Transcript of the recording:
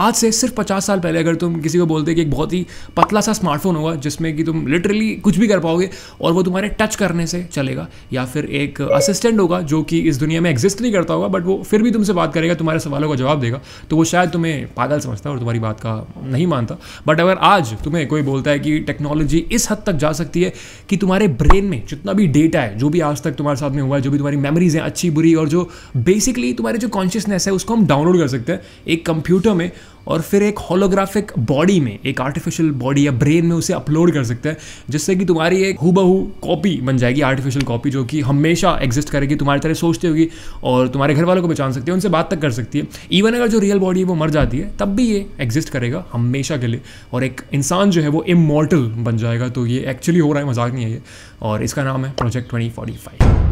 आज से सिर्फ पचास साल पहले अगर तुम किसी को बोलते कि एक बहुत ही पतला सा स्मार्टफोन होगा जिसमें कि तुम लिटरली कुछ भी कर पाओगे और वो तुम्हारे टच करने से चलेगा या फिर एक असिस्टेंट होगा जो कि इस दुनिया में एग्जिस्ट नहीं करता होगा बट वो फिर भी तुमसे बात करेगा तुम्हारे सवालों का जवाब देगा तो वो शायद तुम्हें पागल समझता और तुम्हारी बात का नहीं मानता बट अगर आज तुम्हें कोई बोलता है कि टेक्नोलॉजी इस हद तक जा सकती है कि तुम्हारे ब्रेन में जितना भी डेटा है जो भी आज तक तुम्हारे साथ में हुआ है जो भी तुम्हारी मेमरीज हैं अच्छी बुरी और जो बेसिकली तुम्हारी जो कॉन्शियसनेस है उसको हम डाउनलोड कर सकते हैं एक कंप्यूटर में और फिर एक होलोग्राफिक बॉडी में एक आर्टिफिशियल बॉडी या ब्रेन में उसे अपलोड कर सकते हैं जिससे कि तुम्हारी एक हूबहू कॉपी बन जाएगी आर्टिफिशियल कॉपी जो कि हमेशा एग्जिस्ट करेगी तुम्हारी तरह सोचती होगी और तुम्हारे घर वालों को बचा सकती है उनसे बात तक कर सकती है इवन अगर जो रियल बॉडी है वो मर जाती है तब भी ये एग्जिस्ट करेगा हमेशा के लिए और एक इंसान जो है वो इमोटल बन जाएगा तो ये एक्चुअली हो रहा है मजाक नहीं है ये और इसका नाम है प्रोजेक्ट ट्वेंटी